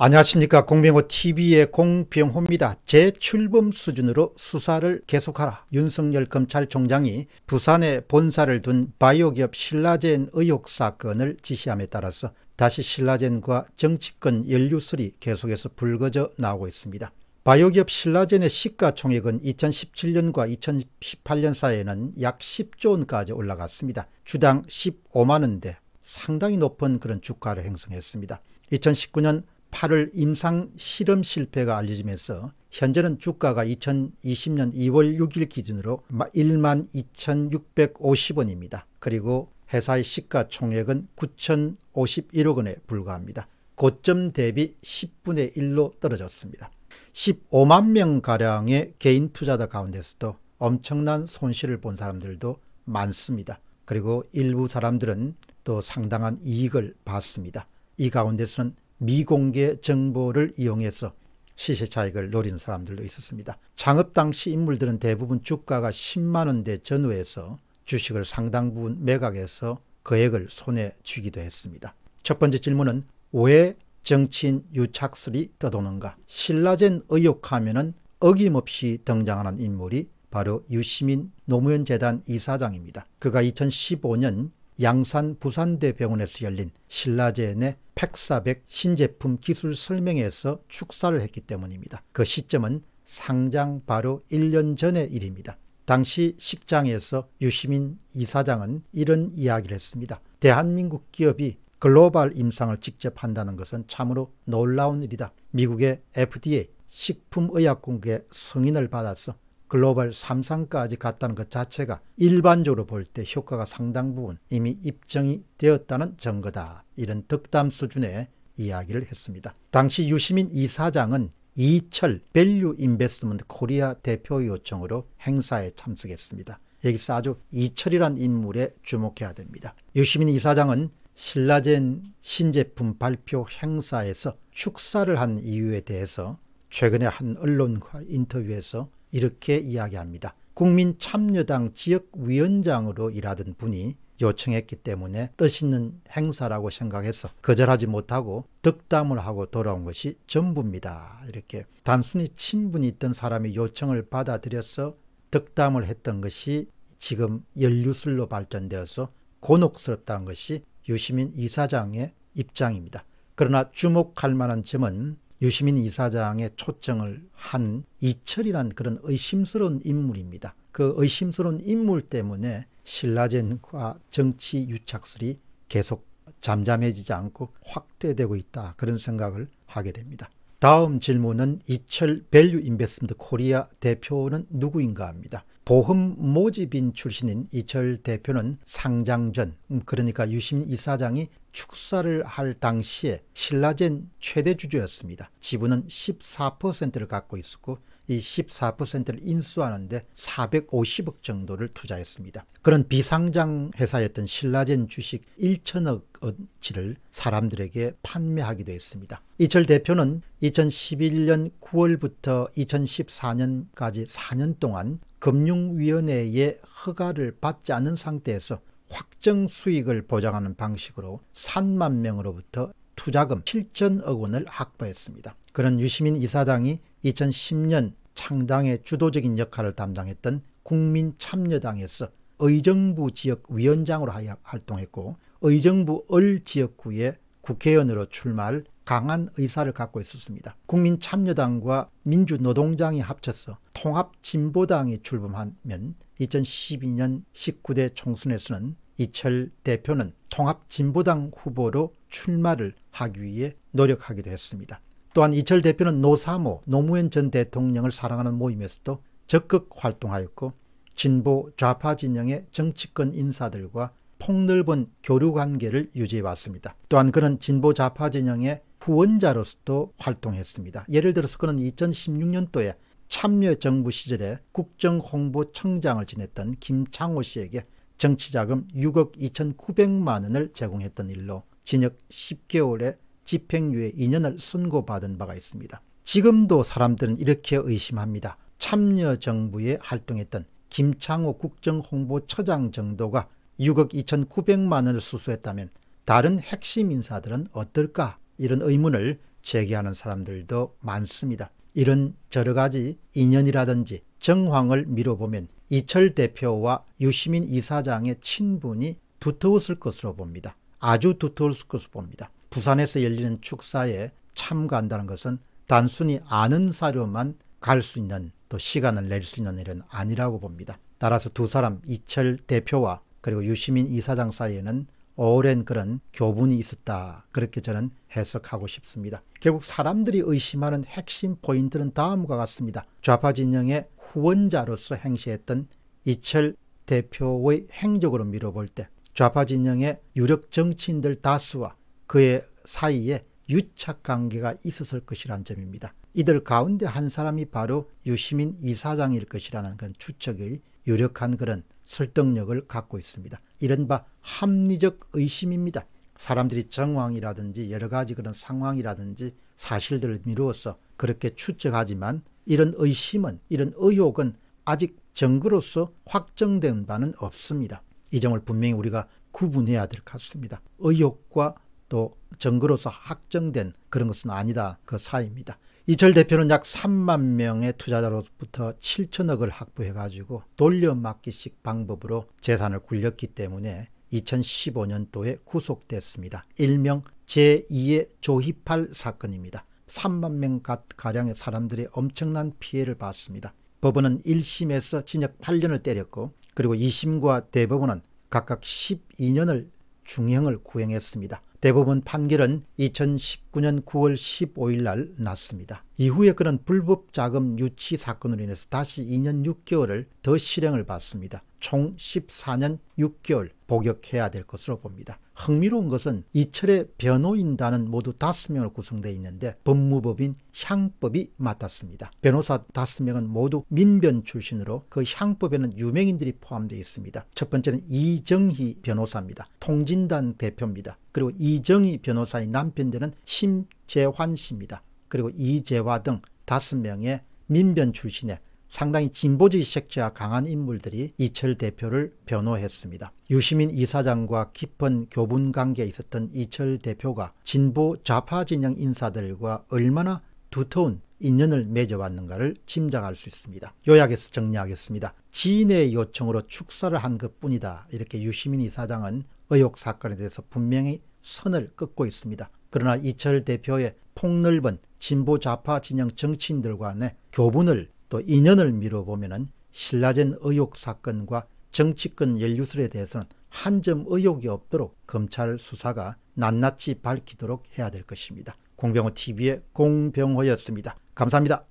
안녕하십니까 공병호TV의 공병호입니다. 재출범 수준으로 수사를 계속하라. 윤석열 검찰총장이 부산에 본사를 둔 바이오기업 신라젠 의혹 사건을 지시함에 따라서 다시 신라젠과 정치권 연루설이 계속해서 불거져 나오고 있습니다. 바이오기업 신라젠의 시가총액은 2017년과 2018년 사이에는 약 10조 원까지 올라갔습니다. 주당 15만원대 상당히 높은 그런 주가를 행성했습니다. 2019년 8월 임상 실험 실패가 알려지면서 현재는 주가가 2020년 2월 6일 기준으로 1만 2,650원입니다. 그리고 회사의 시가총액은 9,051억 원에 불과합니다. 고점 대비 10분의 1로 떨어졌습니다. 15만 명가량의 개인 투자자 가운데서도 엄청난 손실을 본 사람들도 많습니다. 그리고 일부 사람들은 또 상당한 이익을 봤습니다. 이 가운데서는 미공개 정보를 이용해서 시세 차익을 노리는 사람들도 있었습니다. 창업 당시 인물들은 대부분 주가가 10만원대 전후에서 주식을 상당 부분 매각해서 거액을 손에 쥐기도 했습니다. 첫 번째 질문은 왜 정치인 유착슬이 떠도는가? 신라젠 의혹하면은 어김없이 등장하는 인물이 바로 유시민 노무현 재단 이사장입니다. 그가 2015년 양산 부산대 병원에서 열린 신라젠의 팩400 신제품 기술 설명회에서 축사를 했기 때문입니다. 그 시점은 상장 바로 1년 전의 일입니다. 당시 식장에서 유시민 이사장은 이런 이야기를 했습니다. 대한민국 기업이 글로벌 임상을 직접 한다는 것은 참으로 놀라운 일이다. 미국의 FDA 식품의약공의 승인을 받아서 글로벌 3상까지 갔다는 것 자체가 일반적으로 볼 때 효과가 상당 부분 이미 입증이 되었다는 증거다. 이런 득담 수준의 이야기를 했습니다. 당시 유시민 이사장은 이철 밸류 인베스트먼트 코리아 대표 요청으로 행사에 참석했습니다. 여기서 아주 이철이란 인물에 주목해야 됩니다. 유시민 이사장은 신라젠 신제품 발표 행사에서 축사를 한 이유에 대해서 최근에 한 언론과 인터뷰에서 이렇게 이야기합니다. 국민참여당 지역위원장으로 일하던 분이 요청했기 때문에 뜻있는 행사라고 생각해서 거절하지 못하고 득담을 하고 돌아온 것이 전부입니다. 이렇게 단순히 친분이 있던 사람이 요청을 받아들여서 득담을 했던 것이 지금 연류술로 발전되어서 곤혹스럽다는 것이 유시민 이사장의 입장입니다. 그러나 주목할 만한 점은 유시민 이사장의 초청을 한 이철이란 그런 의심스러운 인물입니다. 그 의심스러운 인물 때문에 신라젠과 정치 유착술이 계속 잠잠해지지 않고 확대되고 있다 그런 생각을 하게 됩니다. 다음 질문은 이철 밸류 인베스트 코리아 대표는 누구인가 합니다. 보험 모집인 출신인 이철 대표는 상장 전 음, 그러니까 유시민 이사장이 축사를 할 당시에 신라젠 최대 주주였습니다. 지분은 14%를 갖고 있었고 이 14%를 인수하는데 450억 정도를 투자했습니다. 그런 비상장 회사였던 신라젠 주식 1천억 원치를 사람들에게 판매하기도 했습니다. 이철 대표는 2011년 9월부터 2014년까지 4년 동안 금융위원회의 허가를 받지 않은 상태에서 확정 수익을 보장하는 방식으로 3만 명으로부터 투자금 7천억 원을 확보했습니다. 그런 유시민 이사장이 2010년 창당의 주도적인 역할을 담당했던 국민참여당에서 의정부 지역 위원장으로 활동했고 의정부 을 지역구에 국회의원으로 출마할 강한 의사를 갖고 있었습니다. 국민참여당과 민주노동당이 합쳐서 통합진보당이 출범하면 2012년 19대 총선에서는 이철 대표는 통합진보당 후보로 출마를 하기 위해 노력하기도 했습니다. 또한 이철 대표는 노사모, 노무현 전 대통령을 사랑하는 모임에서도 적극 활동하였고 진보 좌파 진영의 정치권 인사들과 폭넓은 교류 관계를 유지해 왔습니다. 또한 그는 진보 좌파 진영의 후원자로서도 활동했습니다. 예를 들어서 그는 2016년도에 참여정부 시절에 국정홍보청장을 지냈던 김창호 씨에게 정치자금 6억 2,900만 원을 제공했던 일로 징역 10개월에 집행유예 2년을 선고받은 바가 있습니다. 지금도 사람들은 이렇게 의심합니다. 참여정부에 활동했던 김창호 국정홍보처장 정도가 6억 2 9 0만 원을 수수했다면 다른 핵심 인사들은 어떨까? 이런 의문을 제기하는 사람들도 많습니다. 이런 여러 가지 인연이라든지 정황을 미뤄보면 이철 대표와 유시민 이사장의 친분이 두터웠을 것으로 봅니다. 아주 두터웠을 것으로 봅니다. 부산에서 열리는 축사에 참가한다는 것은 단순히 아는 사료만 갈 수 있는 또 시간을 낼 수 있는 일은 아니라고 봅니다. 따라서 두 사람 이철 대표와 그리고 유시민 이사장 사이에는 오랜 그런 교분이 있었다. 그렇게 저는 해석하고 싶습니다. 결국 사람들이 의심하는 핵심 포인트는 다음과 같습니다. 좌파 진영의 후원자로서 행시했던 이철 대표의 행적으로 미뤄볼 때 좌파 진영의 유력 정치인들 다수와 그의 사이에 유착 관계가 있었을 것이란 점입니다. 이들 가운데 한 사람이 바로 유시민 이사장일 것이라는 그 추측의 유력한 그런 설득력을 갖고 있습니다. 이른바 합리적 의심입니다. 사람들이 정황이라든지 여러 가지 그런 상황이라든지 사실들을 미루어서 그렇게 추측하지만 이런 의심은 이런 의혹은 아직 증거로서 확정된 바는 없습니다. 이 점을 분명히 우리가 구분해야 될 것 같습니다. 의혹과 또 정거로서 확정된 그런 것은 아니다. 그 사입니다. 이철 대표는 약 3만 명의 투자자로부터 7천억을 확보해가지고 돌려막기식 방법으로 재산을 굴렸기 때문에 2015년도에 구속됐습니다. 일명 제2의 조희팔 사건입니다. 3만 명 가량의 사람들이 엄청난 피해를 봤습니다. 법원은 1심에서 징역 8년을 때렸고 그리고 2심과 대법원은 각각 12년을 중형을 구행했습니다 대법원 판결은 2019년 9월 15일 날 났습니다. 이후에 그는 불법 자금 유치 사건으로 인해서 다시 2년 6개월을 더 실형을 받습니다. 총 14년 6개월 복역해야 될 것으로 봅니다. 흥미로운 것은 이철의 변호인단은 모두 5명으로 구성되어 있는데 법무법인 향법이 맡았습니다. 변호사 5명은 모두 민변 출신으로 그 향법에는 유명인들이 포함되어 있습니다. 첫 번째는 이정희 변호사입니다. 통진단 대표입니다. 그리고 이정희 변호사의 남편 되는 심재환 씨입니다. 그리고 이재화 등 5명의 민변 출신의 상당히 진보주의 색채가 강한 인물들이 이철 대표를 변호했습니다. 유시민 이사장과 깊은 교분 관계에 있었던 이철 대표가 진보 좌파 진영 인사들과 얼마나 두터운 인연을 맺어왔는가를 짐작할 수 있습니다. 요약해서 정리하겠습니다. 지인의 요청으로 축사를 한 것뿐이다. 이렇게 유시민 이사장은 의혹 사건에 대해서 분명히 선을 긋고 있습니다. 그러나 이철 대표의 폭넓은 진보 좌파 진영 정치인들과 내 교분을 또 인연을 미뤄보면 신라젠 의혹 사건과 정치권 연루설에 대해서는 한 점 의혹이 없도록 검찰 수사가 낱낱이 밝히도록 해야 될 것입니다. 공병호 TV의 공병호였습니다. 감사합니다.